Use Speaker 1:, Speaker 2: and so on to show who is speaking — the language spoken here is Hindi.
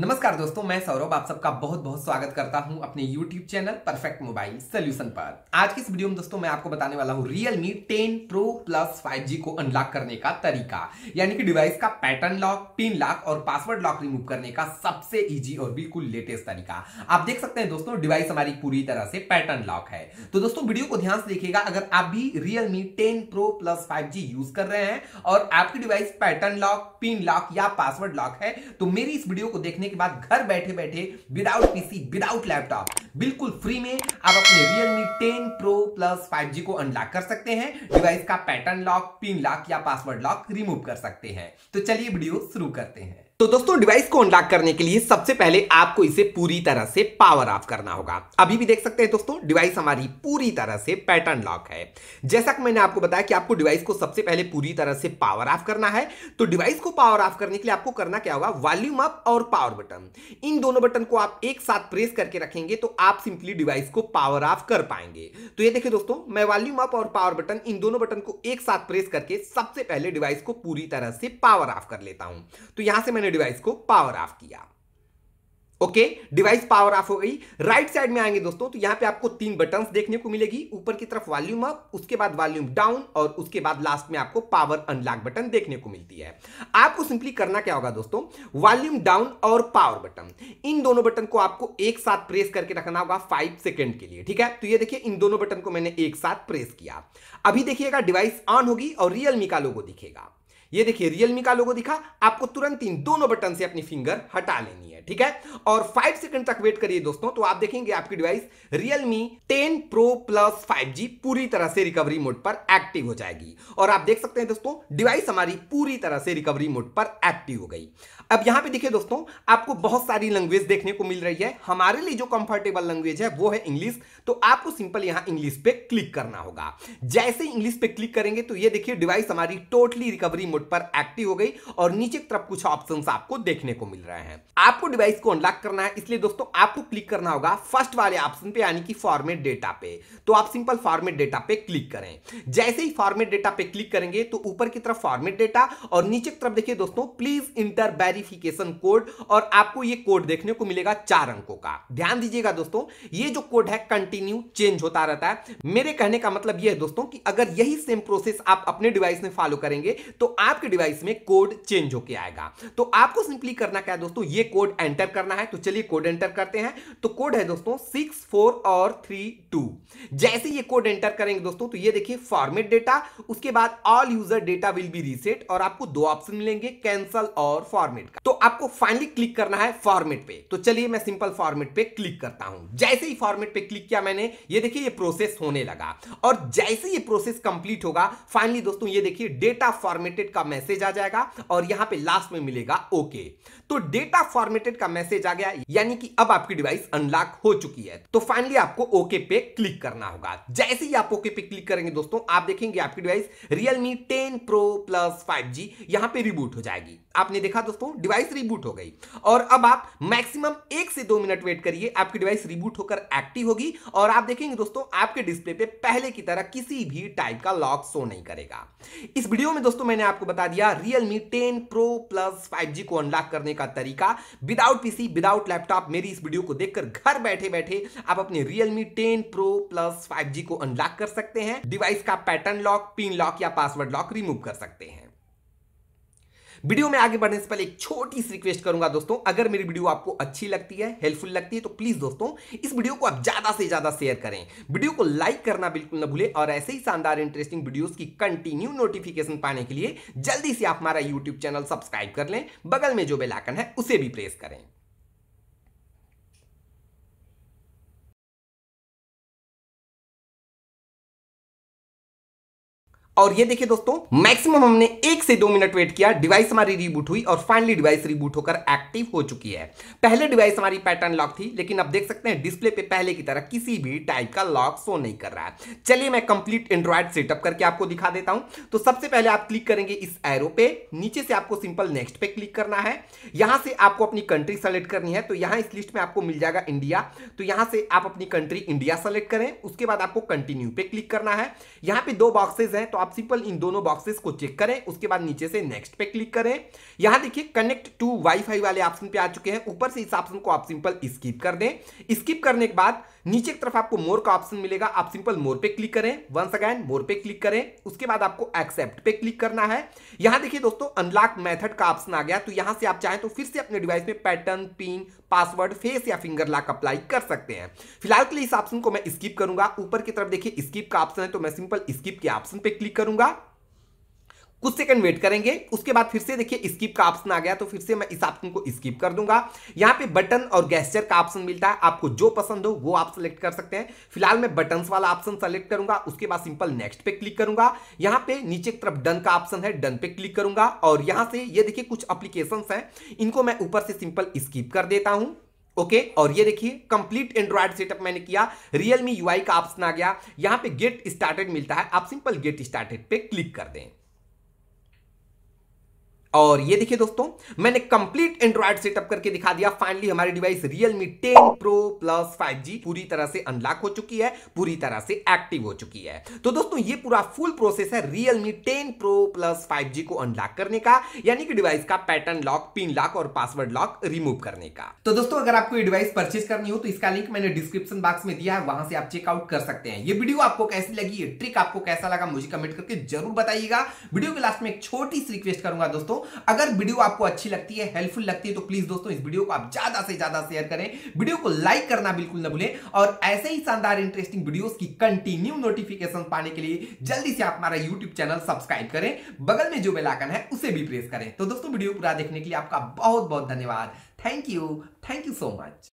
Speaker 1: नमस्कार दोस्तों मैं सौरभ आप सबका बहुत बहुत स्वागत करता हूं अपने YouTube channel perfect mobile solution पर आज की इस वीडियो में दोस्तों मैं आपको बताने वाला हूं Realme 10 Pro Plus 5G को अनलॉक करने का तरीका यानी कि डिवाइस का पैटर्न लॉक पिन लॉक और पासवर्ड लॉक रिमूव करने का सबसे इजी और बिल्कुल लेटेस्ट तरीका आप देख सकते हैं दोस्तों डिवाइस हमारी पूरी तरह से पैटर्न लॉक है तो दोस्तों वीडियो को ध्यान से देखिएगा अगर आप भी Realme ten pro plus five use कर रहे हैं और आपकी device pattern lock pin lock या पासवर्ड लॉक है तो मेरी इस वीडियो को देखने देखने के बाद घर बैठे बैठे विदाउट पीसी विदाउट लैपटॉप बिल्कुल फ्री में आप अपने Realme ten pro plus G को अनलॉक कर सकते हैं डिवाइस का पैटर्न लॉक पिन लॉक या पासवर्ड लॉक रिमूव कर सकते हैं तो चलिए वीडियो शुरू करते हैं तो दोस्तों डिवाइस को अनलॉक करने के लिए सबसे पहले आपको इसे पूरी तरह से पावर ऑफ करना होगा अभी भी देख सकते हैं दोस्तों डिवाइस हमारी पूरी तरह से पैटर्न लॉक है जैसा कि मैंने आपको बताया कि आपको डिवाइस को सबसे पहले पूरी तरह से पावर ऑफ करना है तो डिवाइस को पावर ऑफ करने के लिए आपको करना क्या होगा वॉल्यूम अप और पावर बटन इन दोनों बटन को आप एक साथ प्रेस करके रखेंगे तो आप सिंपली डिवाइस को पावर ऑफ कर पाएंगे तो ये देखिए दोस्तों मैं वॉल्यूम अप और पावर बटन इन दोनों बटन को एक साथ प्रेस करके सबसे पहले डिवाइस को पूरी तरह से पावर ऑफ कर लेता हूं तो यहां से मैंने डिवाइस को पावर ऑफ किया ओके डिवाइस पावर ऑफ हो गई राइट right साइड में आएंगे दोस्तों तो यहां पे आपको तीन बटन देखने को मिलेगी ऊपर की तरफ वॉल्यूम अप उसके बाद वॉल्यूम डाउन और उसके बाद लास्ट में आपको पावर अनलॉक बटन देखने को मिलती है आपको सिंपली करना क्या होगा दोस्तों वॉल्यूम डाउन और पावर बटन इन दोनों बटन को आपको एक साथ प्रेस करके रखना होगा फाइव सेकेंड के लिए ठीक है तो ये देखिए इन दोनों बटन को मैंने एक साथ प्रेस किया अभी देखिएगा डिवाइस ऑन होगी और रियलमी का लोगो दिखेगा ये देखिए रियलमी का लोगो दिखा आपको तुरंत इन दोनों बटन से अपनी फिंगर हटा लेनी है ठीक है और फाइव सेकंड तक वेट करिए दोस्तों तो आप देखेंगे आपकी device Realme ten pro plus five पूरी तरह से रिकवरी मोड पर एक्टिव हो जाएगी और आप देख सकते हैं दोस्तों डिवाइस हमारी पूरी तरह से रिकवरी मोड पर एक्टिव हो गई अब यहां पे देखिए दोस्तों आपको बहुत सारी लैंग्वेज देखने को मिल रही है हमारे लिए जो कंफर्टेबल लैंग्वेज है वो है इंग्लिश तो आपको सिंपल यहां इंग्लिश पे क्लिक करना होगा जैसे इंग्लिश पे क्लिक करेंगे तो ये देखिए डिवाइस हमारी टोटली रिकवरी मोड नोट पर एक्टिव हो गई और नीचे की तरफ कुछ ऑप्शन आपको देखने को मिल रहे हैं आपको डिवाइस को अनलॉक करना है इसलिए दोस्तों आपको क्लिक करना होगा फर्स्ट वाले ऑप्शन पे यानी कि फॉर्मेट डेटा पे तो आप सिंपल फॉर्मेट डेटा पे क्लिक करें जैसे ही फॉर्मेट डेटा पे क्लिक करेंगे तो ऊपर की तरफ फॉर्मेट डेटा और नीचे की तरफ देखिए दोस्तों प्लीज इंटर वेरिफिकेशन कोड और आपको ये कोड देखने को मिलेगा चार अंकों का ध्यान दीजिएगा दोस्तों ये जो कोड है कंटिन्यू चेंज होता रहता है मेरे कहने का मतलब यह है दोस्तों कि अगर यही सेम प्रोसेस आप अपने डिवाइस में फॉलो करेंगे तो आप आपके डिवाइस में कोड चेंज होके आएगा तो आपको सिंपली करना क्या है दोस्तों ये कोड एंटर करना है तो चलिए कोड एंटर करते हैं तो कोड है दोस्तों सिक्स फोर और थ्री टू जैसे ये कोड एंटर करेंगे दोस्तों तो ये देखिए फॉर्मेट डेटा उसके बाद all user data will be reset और आपको दो ऑप्शन मिलेंगे कैंसल और फॉर्मेट का तो आपको फाइनली क्लिक करना है फॉर्मेट पे तो चलिए मैं सिंपल फॉर्मेट पे क्लिक करता हूं जैसे ही फॉर्मेट पे क्लिक किया मैंने ये देखिए ये प्रोसेस होने लगा और जैसे ये प्रोसेस कंप्लीट होगा फाइनली दोस्तों ये देखिए डेटा फॉर्मेटेड का मैसेज आ जाएगा और यहां पे लास्ट में मिलेगा ओके तो डेटा फॉर्मेटेड का मैसेज आ गया यानी कि अब आपकी डिवाइस अनलॉक हो चुकी है तो फाइनली आपको ओके पे क्लिक करना होगा जैसे ही आप ओके पे क्लिक करेंगे दोस्तों आप देखेंगे आपकी device Realme ten pro plus five G यहां पर रिबूट हो जाएगी आपने देखा दोस्तों डिवाइस रिबूट हो गई और अब आप मैक्सिमम एक से दो मिनट वेट करिए आपकी डिवाइस रिबूट होकर एक्टिव होगी और आप देखेंगे दोस्तों आपके डिस्प्ले पे पहले की तरह किसी भी टाइप का लॉक शो नहीं करेगा इस वीडियो में दोस्तों मैंने आपको बता दिया Realme ten pro plus five को अनलॉक करने का तरीका विदाउट पीसी विदाउट लैपटॉप मेरी इस वीडियो को देखकर घर बैठे बैठे आप अपने Realme ten pro plus five को अनलॉक कर सकते हैं डिवाइस का पैटर्न लॉक पिन लॉक या पासवर्ड लॉक रिमूव कर सकते हैं वीडियो में आगे बढ़ने से पहले एक छोटी सी रिक्वेस्ट करूंगा दोस्तों अगर मेरी वीडियो आपको अच्छी लगती है हेल्पफुल लगती है तो प्लीज दोस्तों इस वीडियो को आप ज्यादा से ज्यादा शेयर करें वीडियो को लाइक करना बिल्कुल ना भूले और ऐसे ही शानदार इंटरेस्टिंग वीडियो की कंटिन्यू नोटिफिकेशन पाने के लिए जल्दी से आप हमारा यूट्यूब चैनल सब्सक्राइब कर लें बगल में जो बेलाइकन है उसे भी प्रेस करें और ये देखिए दोस्तों मैक्सिमम हमने एक से दो मिनट वेट किया डिवाइस हमारी रीबूट हुई और फाइनली डिवाइस रीबूट होकर एक्टिव हो चुकी है पहले डिवाइस हमारी पैटर्न लॉक थी लेकिन अब देख सकते हैं डिस्प्ले पे पहले की तरह किसी भी टाइप का लॉक शो नहीं कर रहा है चलिए मैं कंप्लीट एंड्रॉयड सेटअप करके आपको दिखा देता हूं तो सबसे पहले आप क्लिक करेंगे इस एरो पे नीचे से आपको सिंपल नेक्स्ट पे क्लिक करना है यहां से आपको अपनी कंट्री सेलेक्ट करनी है तो यहां इस लिस्ट में आपको मिल जाएगा इंडिया तो यहां से आप अपनी कंट्री इंडिया सेलेक्ट करें उसके बाद आपको कंटिन्यू पे क्लिक करना है यहां पर दो बॉक्सेज है तो आप सिंपल इन दोनों बॉक्सेस को चेक करें उसके बाद नीचे से नेक्स्ट पे क्लिक करें यहां देखिए कनेक्ट टू वाईफाई वाले ऑप्शन पे आ चुके हैं ऊपर से इस ऑप्शन को आप सिंपल स्किप कर दें स्किप करने के बाद नीचे की तरफ आपको मोर का ऑप्शन मिलेगा आप सिंपल मोर पे क्लिक करें वंस अगैन मोर पे क्लिक करें उसके बाद आपको एक्सेप्ट पे क्लिक करना है यहां देखिए दोस्तों अनलॉक मेथड का ऑप्शन आ गया तो यहां से आप चाहें तो फिर से अपने डिवाइस में पैटर्न पिन पासवर्ड फेस या फिंगर लॉक अप्लाई कर सकते हैं फिलहाल के लिए इस ऑप्शन को मैं स्किप करूंगा ऊपर की तरफ देखिए स्किप का ऑप्शन है तो मैं सिंपल स्किप के ऑप्शन पे क्लिक क्लिक करूंगा कुछ सेकंड वेट करेंगे उसके बाद फिर से देखिए स्किप का ऑप्शन आ गया तो फिर से मैं इस ऑप्शन को स्किप कर दूंगा यहाँ पे बटन और गैस्चर का ऑप्शन मिलता है आपको जो पसंद हो वो आप सेलेक्ट कर सकते हैं फिलहाल मैं बटन वाला ऑप्शन सेलेक्ट करूंगा उसके बाद सिंपल नेक्स्ट पे क्लिक करूंगा यहाँ पे नीचे की तरफ डन का ऑप्शन है डन पे क्लिक करूंगा और यहाँ से ये यह देखिए कुछ अप्लीकेशन है इनको मैं ऊपर से सिंपल स्किप कर देता हूँ ओके okay, और ये देखिए कंप्लीट एंड्रॉयड सेटअप मैंने किया रियलमी यूआई का ऑप्शन आ गया यहां पे गेट स्टार्टेड मिलता है आप सिंपल गेट स्टार्टेड पे क्लिक कर दें और ये देखिए दोस्तों मैंने कंप्लीट एंड्रॉइड सेटअप करके दिखा दिया फाइनली हमारी device Realme 10 pro plus 5G पूरी तरह से अनलॉक हो चुकी है पूरी तरह से एक्टिव हो चुकी है तो दोस्तों ये पूरा फुल प्रोसेस है रियलमी 10 प्रो प्लस 5G को अनलॉक करने का यानी कि डिवाइस का पैटर्न लॉक पिन लॉक और पासवर्ड लॉक रिमूव करने का तो दोस्तों अगर आपको ये डिवाइस परचेज करनी हो तो इसका लिंक मैंने डिस्क्रिप्शन बॉक्स में दिया है वहां से आप चेकआउट कर सकते हैं ये वीडियो आपको कैसी लगी ये ट्रिक आपको कैसा लगा मुझे कमेंट करके जरूर बताइएगा वीडियो के लास्ट में एक छोटी सी रिक्वेस्ट करूंगा दोस्तों अगर वीडियो आपको अच्छी लगती है हेल्पफुल लगती है तो प्लीज दोस्तों इस वीडियो को आप ज्यादा से ज्यादा शेयर करें वीडियो को लाइक करना बिल्कुल ना भूलें और ऐसे ही शानदार इंटरेस्टिंग वीडियो की कंटिन्यू नोटिफिकेशन पाने के लिए जल्दी से आप हमारा यूट्यूब चैनल सब्सक्राइब करें बगल में जो बेलाकन है उसे भी प्रेस करें तो दोस्तों वीडियो पूरा देखने के लिए आपका बहुत बहुत धन्यवाद thank you thank you so much